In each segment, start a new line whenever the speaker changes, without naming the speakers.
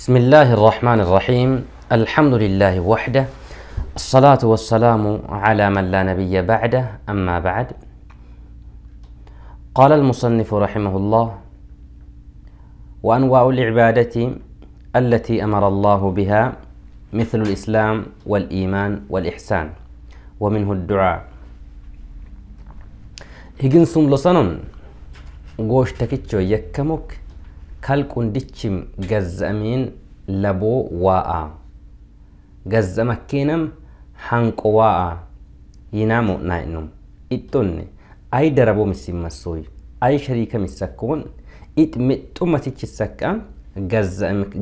بسم الله الرحمن الرحيم الحمد لله وحده الصلاة والسلام على من لا نبي بعده أما بعد قال المصنف رحمه الله وأنواع العبادة التي أمر الله بها مثل الإسلام والإيمان والإحسان ومنه الدعاء هجنسم لصنن غوش يكمك kalqundichim gazzamiin laboo waa'a gazzamakkinam hanqo waa'a yinamo nainum ayi ay darabo misimmassoy ay shariika missakkoon ix mixxumatichi saqqan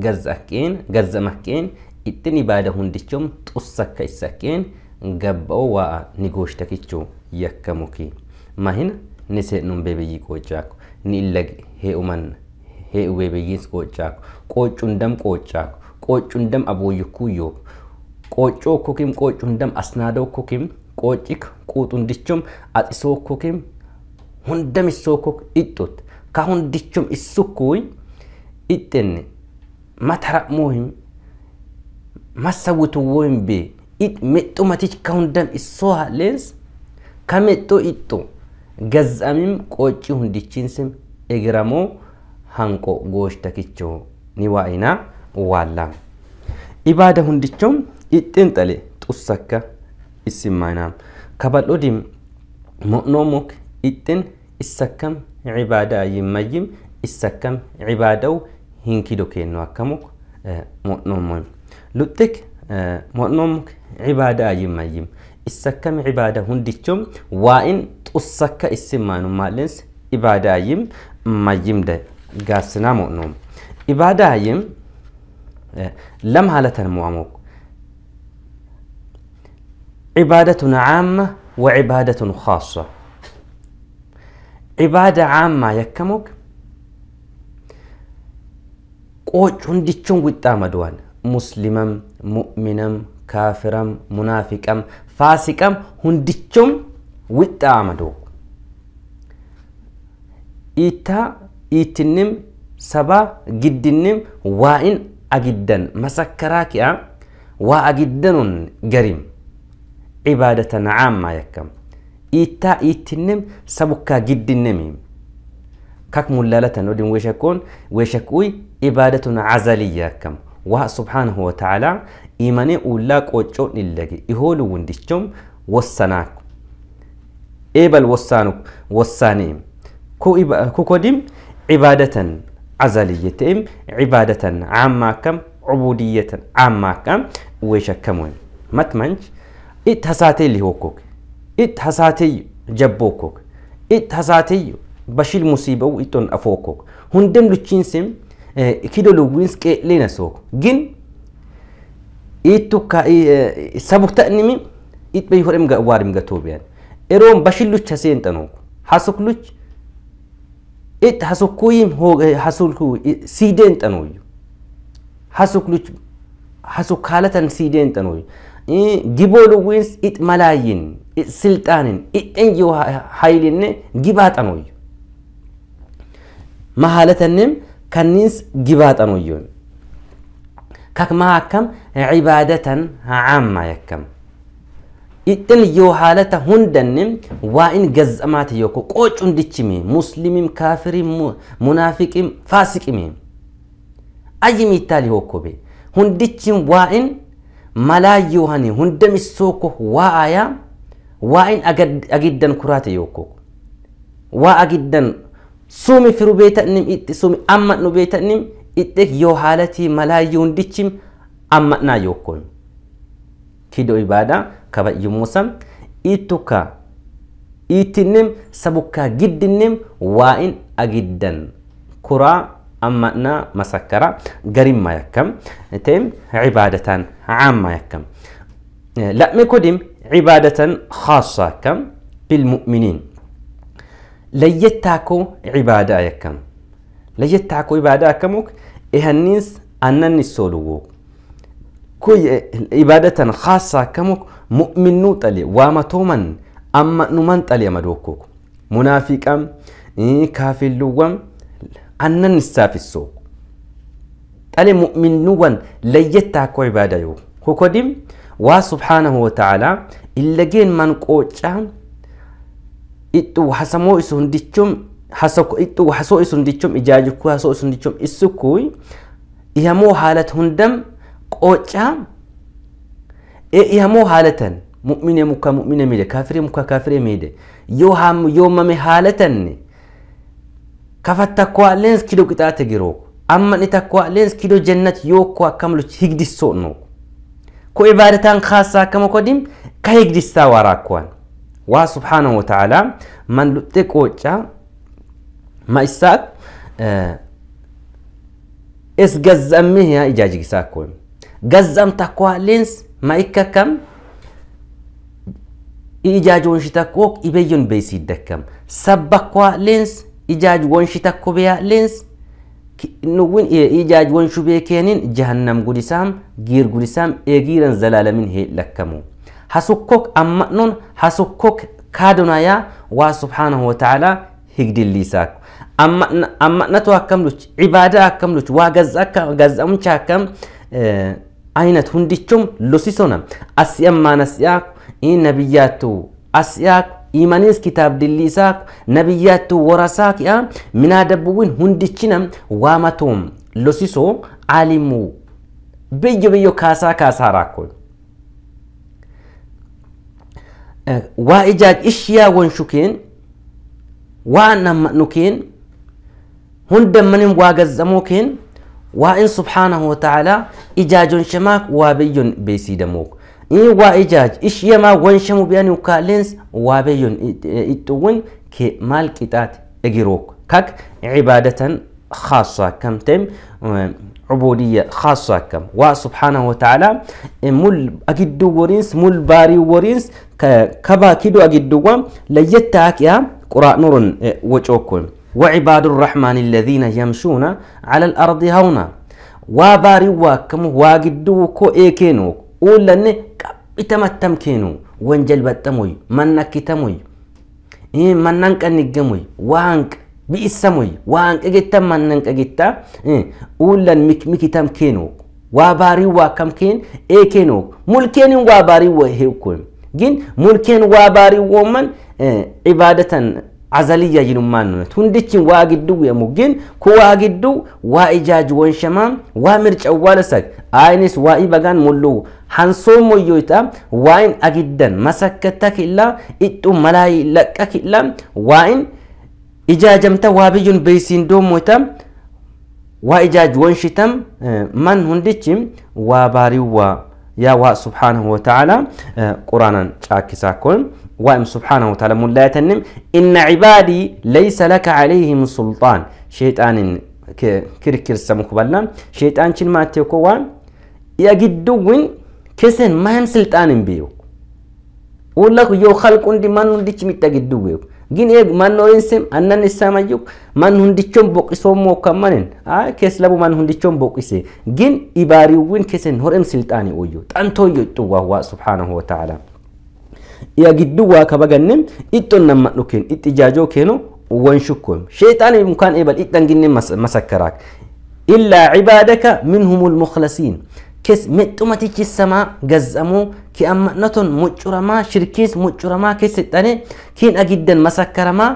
gazza'akkeen gazzamakkeen ixxin ibaada hundichom xussakka issakkeen gabba'o waa'a yakka yakkamuki mahina nise'num bebeyyi qooccaakko ni illagi he'umanna he'uwee biyyiis qoocaak qoocuun dam qoocaak qoocuun dam abooyyikkuuyyoo qoocoo kokim qoocuun dam asnaadoo kokim qoocik quuxundichom axisoo kokim hundam issoo kok ixxot ka hundichom issukkuuy ixxenne matara'moohim massawutuwoohim bee ix mexxo matich ka hundam issoo ha'leens ka mexxoo ixxo gazzamim qooci hundichiinsim egiramoo hanqoo gooshta kichoo ni waa'inaa waallaa ibaada hundichoon ixxinxale xussakka isimmaanaam kabadhodhim mo'noo mok ixxin issakkam cibaadaa yimmayyim issakkam cibaadawu hinkido kennu akkamuk mo'noomoy eh, luxxik eh, mo'noomuk cibaadaa yimmayyim issakkam cibaada hundichoon waa'in xussakka isimmaanu maalleensi cibaadaayim mayyimda gaarsinaa mo'noom ibaadaa yim lam haalatan mo'amuuk عبادة عامة وعبادة خاصة عبادة عامة يكمك قوش هنديشون ويتامدوان مسلمم مؤمنم كافرم منافقم فاسقم هنديشون ويتامدو إتا iittinnim saba giddinnim waa'in agiddan masakkaraa ki'a waa agiddanun garim cibaadatan caammaa yakkam iittaa iittinnim sabukkaa giddinnemim kak mullalatan odin weeshakkuun weeshakkuuy ibaadatun cazaliyya yakkam waa subxaanahu watacaalaa imane uullaa qooccoon illage ihoolu wundichom wassanaak ebal wassaanuk wassaaniim ku kodim ዒባደተን ዓዛልየትእም ዒባደተን ዓማከም ዑቡድየተን ዓማከም ወይሸከሞይም matmanch it hasateyli hokkok it hasateyo jabbokkok it hasateyo bashil musibau iton afokkok hundem luchinsim kido luwins qe'lena sok gin ittukka sabuta'nimi it bey hodhem ga warim ga tobiyan eron bashil luch haseen xanok hasuk luch it hasukuyim hasulku sideen xanoyyu hasukluch hasukalatan sideen xanoyyu gibooluwins it malaayin it silxaanin it enjiyo haylinne gibaa xanoyyu mahalatannem kanniins gibaa xanoyyoon maa akkam cibaadatan caammaa yakkam idhil yoo haalata hundanne waa in gazzamaate yoko qoocuun dichime muslimim kaafiriin munaafiqiin faasiqime ayyimi ittaali hokkobe hundichin waa in malaa yoohani hunda misooko waa aya waa in agiddan kuraate yoko waa agiddan suumi firu beeta'nim itti amma'nu beeta'nim idhe yoo haalatii malaa hundichi dichim amma'naa kido ibada kabajju musam ituka itinim sabuka giddinim waa'in agiddan kuraa أمنا مسكرة قريم ما يكم تيم عبادة عامة يكم لا مكودم عبادة خاصة كم بالمؤمنين ليتاكو عبادة يكم ليتاكو عبادة كموك إهنيس أنني سولوك كوي عبادة خاصة كمك مؤمن نوتالي وما تومن أما نمان تالي مدوكوك منافق أم إيه كافر لوام أنا نستافي السوق تالي مؤمن نوان ليتاكو عبادة يو كوكوديم وا سبحانه وتعالى إلا جين من قوچا إتو حسمو إسون ديچوم حسكو إتو حسو إسون ديچوم إجاجكو حسو إسون ديچوم إسكوي إيامو حالة هندم qocha yamoo haalatan mu'mine mukka mu'mine mide kafire mukka kafire mide yoo hamu yoomame haalatanne kafat takko alleen kido qixaate girooku amma ni takko alleen kido jannat yookko akkam luch higdisso'nooku ko ibaadataan kaassa akkama kodim ka higdissaa waraakkuwan waa subhaanahu wata'aalaa man luxxe qoocaa ma isaak es gazzammehiya ijaajigsaa koyim ገዛም ተኳ ሌንስ ማይከከም ኢጃጅ ወንሽ ተኮ ኢበዩን ቤሲ ይደከም ሰበኳ ሌንስ ኢጃጅ ወንሽ ተኮ በያ ሌንስ ንውን ኢጃጅ ወንሹ ቤኬንን ጀሃነም ጉዲሳም ጊር ጉዲሳም ኤጊረን ዘላለምን ሄ ለከሙ ሐሱኮክ አማኖን ሐሱኮክ ካዶናያ ዋ ሱብሓነሁ ወተዓላ ሂግድሊሳክ አማነቱ አከምሉች ዒባዳ አከምሉች ዋ ገዛሙቻ አከም አይነት ሁንዲቹም ሎሲሶነ ማነስያ ነብያቱ አስያ ኢማኒስ ኪታብ ድሊሳ ነብያቱ ወራሳክ ያ ምናደቡውን ሁንዲችነም ዋማቶም ሎሲሶ አሊሙ ብዮ ብዮ ካሳ ካሳ ራኮ ዋኢጃጅ እሽያ ወንሹኬን ዋአናመኑኬን ሁንደመንም ዋገዘሞኬን وإن سبحانه وتعالى إجاج شماك وابي بيسيدموك إيه وإجاج إش يما ونشمو بيان وكالنس وابي إتون كي مال كتات إجروك كاك عبادة خاصة كم تم عبودية خاصة كم وسبحانه وتعالى مل أجدو ورينس مل باري ورينس كبا كيدو لا يتاك يا قراء نور اه، وجوكم وعباد الرحمن الذين يمشون على الأرض هونا وباري واكم واجدو كو إيكينو أولن كبتمتم كينو وانجل بتموي منك تموي إيه مننك أنجموي وانك بإسموي وانك أجتا مننك أجتا إيه أولن مكمكتم كينو وباري واكم كين إيكينو ملكين وباري وهيكم جن ملكين وباري ومن إيه عبادة عزلية ينمان هندتين واجدو يا مجين كواجدو وإجاج وانشمام ومرج أولسك آينس وإبغان ملو حنصوم يوتا وين أجدا مسكتك إلا إتو ملاي لكك إلا وين إجاجمت وابيون بيسين دوموتا وإجاج وانشتم من هندتين وباريوا يا سبحانه وتعالى قرانا شاكسا كون وام سبحانه وتعالى ملا تنم إن عبادي ليس لك عليهم سلطان شيطان كركر سمك بلنا شيطان شن ما تيكوان يجدون كسن ما هم سلطان بيو ولا يو خلق عندي ما نديش متجدو بيو جين إيه ما نورنسم أننا نسمعيك ما نهنديشون بقيسهم مكملين آه كيس لابو ما نهنديشون بقيسه جين إباريوين كسن هرم سلطاني أوجو تانتو يتوه سبحانه وتعالى ya gidduu waa kabaganne ittoon namma dhukkeen itti ijaajoo keenu wanshukkum sheexaan mukaan eebal ixan ginne masakkaraak illaa cibaadaka minhumul mukhlasiin kes mexxumatichi samaa gazzamoo ki amma'naton muccuramaa shirkiis muccuramaa keessixxane kiin agiddan masakkaramaa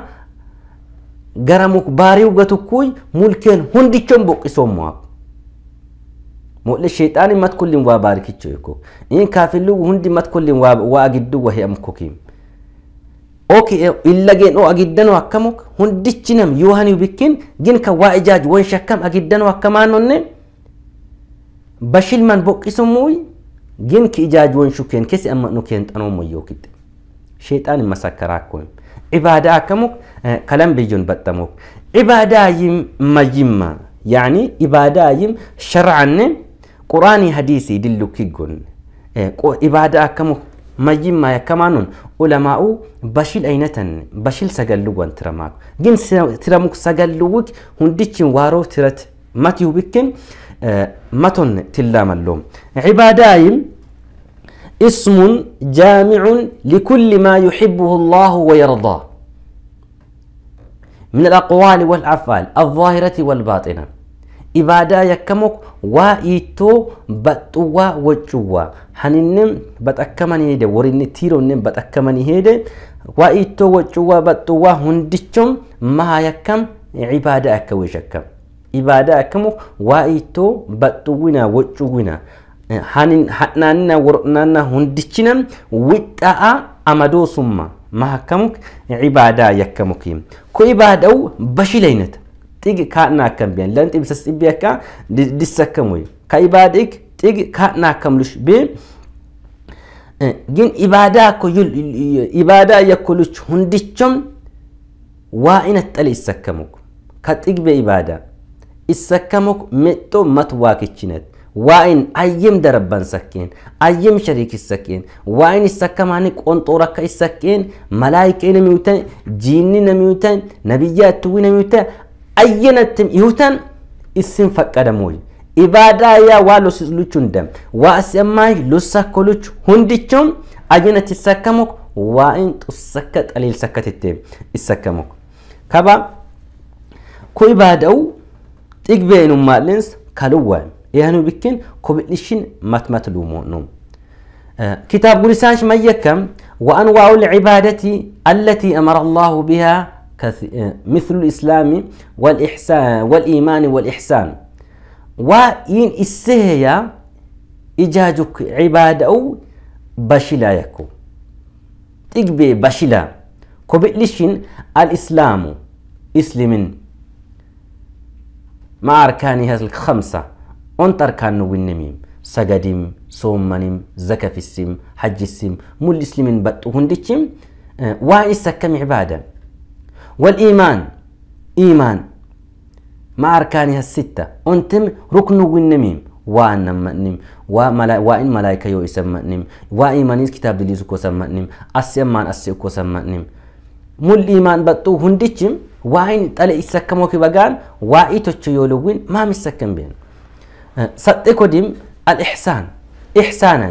gara baariiw gatukkuuy mulkeen hundichon boqqisoommo'aab Mul'e sheexaani matkullin waa baarikicho yeko. In kaafillugu hundi matkullin waa agiddu wahi amkukim. Oki e, illageen oo agiddano nam yoo yuuhani bikkin ginka waa ijaaj wan shakkam agiddano akkamaanonne bashilman boqqisumuy ginki ijaaj wan shukeen kesi amma nukeen xanoo moyyookitte. Sheexaani masakkaraa kun. Ibaadaa akkamu eh, kalan biyyoon baxxamuk. Ibaadaa yim mayyimma. يعني إبادايم شرعا قراني حديثي دلو كيغون إبادة كمو مجيم ما يكمانون علماء بشيل أينتن بشيل سغلوغون ترماك جن ترموك سغلوغوك هندكين وارو ترت ماتيو بكين ماتون تلام اللوم عبادايم اسم جامع لكل ما يحبه الله ويرضى من الأقوال والأفعال الظاهرة والباطنة Ibaadaa yakkamok waa iittoo baxxuwaa waccuwaa haninne baxakkamani heede worinne tiironne baxakkamani heede waa iittoo waccuwaa baxxuwaa hundichon maha yakkam ibaada akka weshakkam ibaada akkamok waa iittoo baxxuwina waccuwina hanin hadnaanina wornaana hundichina wixxa'a amadoo summa maha akkamok ibaada ko bashilaynata xig kaadna akkam biyan lan xibsas xibbi akka disakkamuy ka ibaadik xig kaadna akkamlush bi ግን ኢባዳ ኮዩል ኢባዳ የኮሉች ሁንድቾም ዋኢነት ጠለ ይሰከሙክ ከጥግቤ ኢባዳ ይሰከሙክ ሜጦ መትዋክችነት ዋኢን አየም ደረባን ሰኬን አየም ሸሪክ ይሰኬን ዋኢን ይሰከማኒ ቆንጦረከ ይሰኬን መላይቄ ነሚውተ ጂኒ ነሚውተ ነቢያ እትዊ ነሚውተ ayyanattim ihutan isin faqqadamuuy ibaadaaya waa luchundam waa asiammaay lusakkoluch hundichum ayyanat isakkamuk waa in xusakka qaliilsakkatitte isakkamuk kaba ku ibaada'u xigbeenummaalins kaluwa yaanu bikkin kubidhishin matmatluumo'num kitaab gulisaash mayyakka وأنواع العبادة التي أمر الله بها آه، مثل الإسلام والإحسان والإيمان والإحسان وإن إسهيا إجاجك عباد أو بشلا يكو تقبي بشلا كبئلشين الإسلام إسلم مع هذه الخمسة أنت أركان والنميم سجديم السم حج السم مول إسلم بتو هندشيم آه، وإن سكم عبادة والإيمان إيمان مع أركانها الستة أنتم ركن والنميم وأن مأنم وملا وإن ملايكة يو يسمأنم وإيمان كتاب دليسو كو سمأنم أسيمان أسيو كو سمأنم مول إيمان بطو هندجم وإن تلي يسكمو كي بغان وإي توچو يولوين ما مسكم بين أه، صدقو ديم الإحسان إحسانا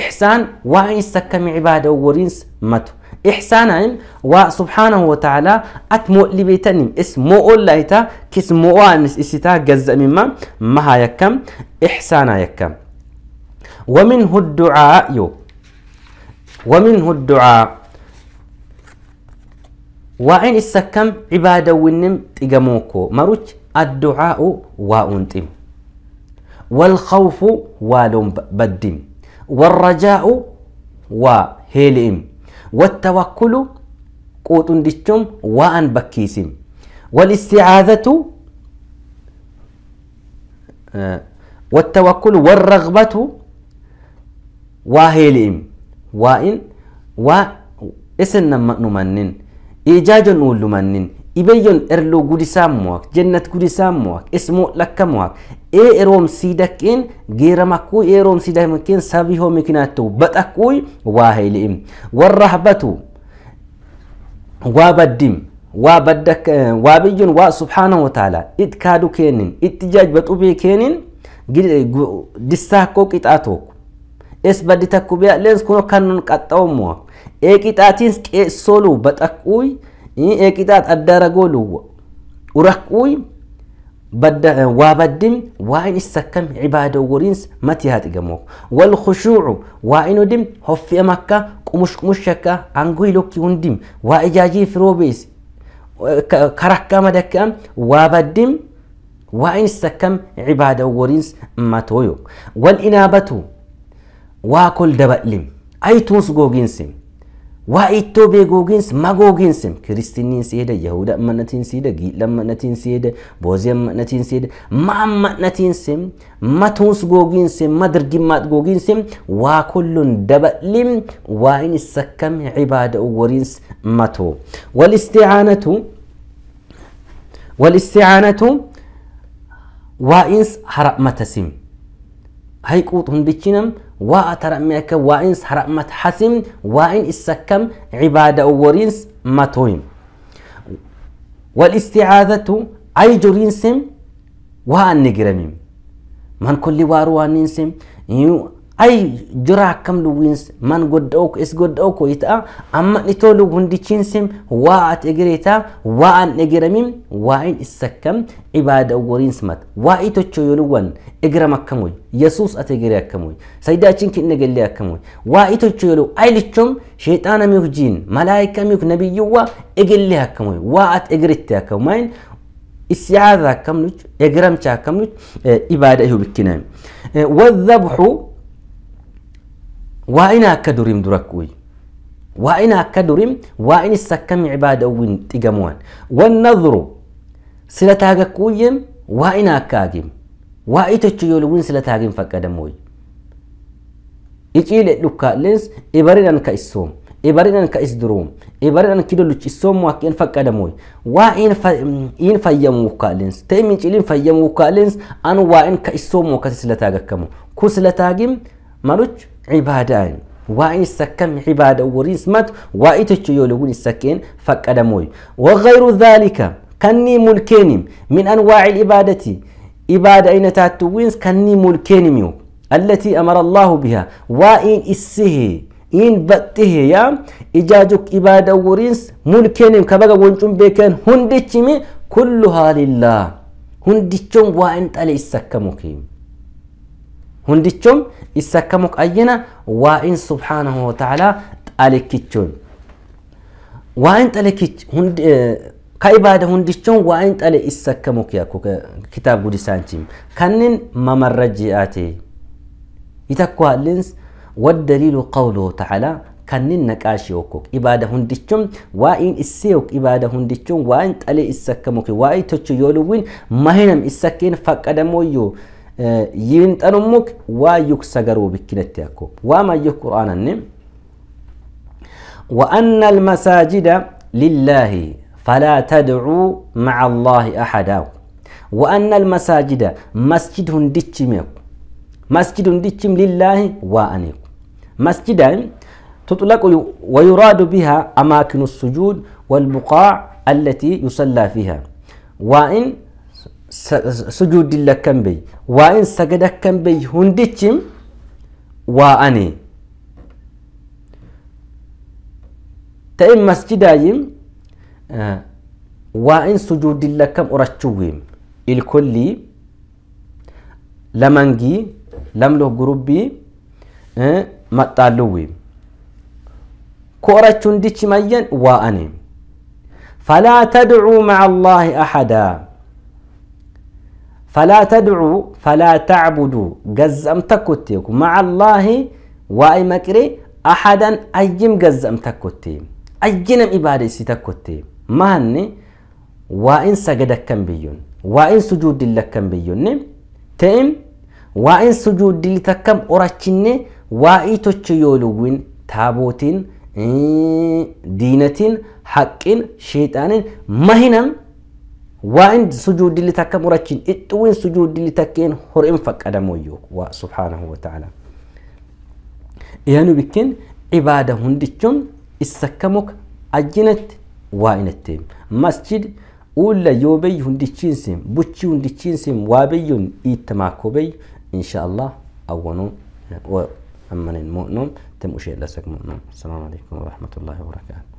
إحسان وإن يسكم عبادة ورينس متو إحسانا وسبحانه وتعالى أتمو لبيتنم اسمو لايتا كسمو أنس إستا جزء مما ما يكم إحسانا يكم ومنه الدعاء يو ومنه الدعاء وإن السكم عبادة ونم تجموكو مروج الدعاء وأنتم والخوف والوم بدم والرجاء وهيلئم والتوكل قوت ديتشم وان بكيسم والاستعاذة آه، والتوكل والرغبة واهيلئم وإن و اسن نمنن إيجاج نولمنن Dhibeyyoon erloo gudisaa mo'ak, jennat gudisaa mo'ak, ismoo lakka mo'ak. Ee eroomsii daqqeen geeramakuu eroomsii daqqeen sabii hoomii kinaat ta'u baxakkuu waa hayli'im. Warra habatu waa baddim. waa badda waa biyyoon waa subhaanahu wa taala it kaadu keenin itti jaajbatu bee keenin dissaa koo qixaa tokko es baddi takku beeya leens kunoo kan nun qaxxawo mo'a ee qixaatiin qeessolu baxaquuy የቂጣት አዳረጎ ልዎ ኡረኩይ ዋበድም ዋይን ይሰከም ዒባደ ወሪንስ መትያት ገሞ ወልኹሹዑ ዋይኑ ድም ሆፊየ መካ ቁሙሽ ቁሙሽ ሸካ አንጎይ ሎኪ ሁንዲም ዋእጃጂ ፍሮቤስ ከረካ መደካም ዋበድም ዋይን ይሰከም ዒባደ ወሪንስ እመቶዮ ወልኢናበቱ ዋኮል ደበልም አይቱንስ ጎጊንስም ዋኢቶ ቤጎጊንስ ማጎጊንስም ክርስትኒን ሲሄደ የሁዳ እመነቲን ሲሄደ ጊላ እመነቲን ሲሄደ ቦዜ እመነቲን ሲሄደ ማመነቲንስም መቱንስ ጎጊንስም መድርግማት ጎጊንስም ዋኩሉን ደበሊም ዋይን ሰከም ዒባደ ወሪንስ መቶ ወልስቲዓነቱ ወልስቲዓነቱ ዋኢንስ ሀረመተሲም ሀይቁጥ ሁንድችንም واترميك وانس حرمت حسم وان السكم عبادة ورينس متويم والاستعاذة أي جورينسم وان نجرميم من كل وارو ننسم أي جرا كم لوينس من قد أوك إس قد أوك ويتا أما نتولو تشينسيم واعت إجريتا واعن إجراميم واعن السكم عبادة وورين سمت وعي تشيولوان إجرام كموي يسوس أتجري كموي سيدا تشينك نجلي كموي وعي تشيولو أي لتشم شيطان جين ملايكا ميوك نبي يوا إجلي كموي واعت إجريتا كمين استعاذة كملوج إجرام تشا كملوج عبادة هو بكنام أه، والذبح waa'ina akka duriim dura kuuy waa'ina akka duriim waa'in isa akkami cibaada uwin digamuwan wannadhuru sila taaga kuuyyem waa'ina akka agim waa'itochu yooluwin sila taagin faqqadamuuy iqiile dhukkaa'leens ibarinan ka issoom ibarinan ka isduruum ibarinan kidoluch issoomu akkeen faqqadamuuy waa'in in fayyamuu kaa'leens ta'e minciliin fayyamuu kaa'leens an waa'in ka issoomu akkasi sila taagakkamu ku sila taagim maluch عبادان وإن سكم عبادة ورسمت وإن تشيو لون السكين فكدموي وغير ذلك كني ملكين من أنواع العبادة عبادة أين تاتوينس كني ملكين ميو التي أمر الله بها وإن إسه إن بته يا إجاجك إبادة ورينس ملكين كبغا ونجم بيكن هندتشمي كلها لله هندتشم وإن تالي السكمكيم هنديتشوم إسكمك أينا وإن سبحانه وتعالى ألكيتشون وإن تلكيت هند كإبادة هنديتشون وإن تل إسكمك يا كتاب بودي سانتيم كنن ممرجئاتي يتكوا لينس والدليل قوله تعالى kanneen naqaashee okkoo ibaada hundichuun waa'een issee ibaada hundichuun waa'een xalee issakkamuke waa'ee tochu yoo dhowwin mahinam issakkeen faqqadamoo yoo ينتنمك ويكسجروا بكنت يكو وما يقرآن النم وأن المساجد لله فلا تدعو مع الله أحدا وأن المساجد مسجد هندتشم مسجد دتشم لله وأنيق مسجدا تطلق ويراد بها أماكن السجود والبقاع التي يصلى فيها وإن سجود الله كمبي وان سجد كمبي بي هندتشم واني تأم مسجدايم وان سجود الله كم ارشوهم الكل لمنجي لملو غروبي مطالوهم كورتشون ديتشم ايان واني فلا تدعو مع الله احدا فلا تدعوا فلا تعبدوا جزم تكوتيك مع الله واي مكري أحدا أيم جزم تكوتي أينم إبادة ستكوتي ما هني وإن سجد كم بيون وإن سجود لك كم بيون تيم وإن سجود لك كم أرشني وإي تشيولوين تابوتين إيه، دينة حق شيطان مهنم وعند سجود اللي تكا مرتشين اتوين سجود اللي تكين هرئن فقدمو يو سبحانه وتعالى يعني بكين عبادة هندتشون السكمك أجنت واينتيم مسجد ولا يوبي هندتشين سيم بوتشي هندتشين سيم وابي إيتماكوبي إن شاء الله أولون وأمن المؤمن تم أشياء لسك مؤمن السلام عليكم ورحمة الله وبركاته